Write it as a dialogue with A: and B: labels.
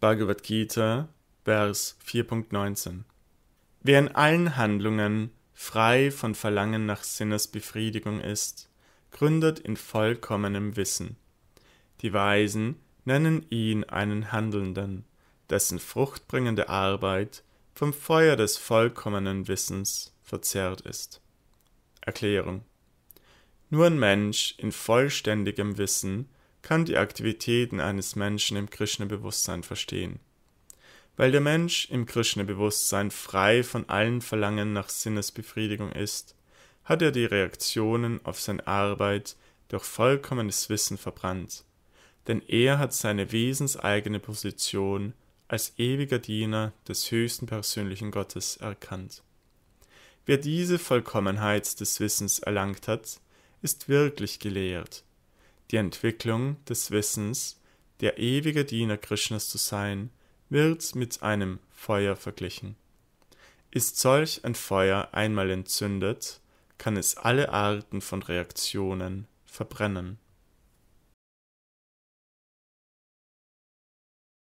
A: Bhagavad Gita, Vers 4.19. Wer in allen Handlungen frei von Verlangen nach Sinnesbefriedigung ist, gründet in vollkommenem Wissen. Die Weisen nennen ihn einen Handelnden, dessen fruchtbringende Arbeit vom Feuer des vollkommenen Wissens verzerrt ist. Erklärung Nur ein Mensch in vollständigem Wissen kann die Aktivitäten eines Menschen im Krishna-Bewusstsein verstehen. Weil der Mensch im Krishna-Bewusstsein frei von allen Verlangen nach Sinnesbefriedigung ist, hat er die Reaktionen auf seine Arbeit durch vollkommenes Wissen verbrannt, denn er hat seine wesenseigene Position als ewiger Diener des höchsten persönlichen Gottes erkannt. Wer diese Vollkommenheit des Wissens erlangt hat, ist wirklich gelehrt die Entwicklung des Wissens, der ewige Diener Krishnas zu sein, wird mit einem Feuer verglichen. Ist solch ein Feuer einmal entzündet, kann es alle Arten von Reaktionen verbrennen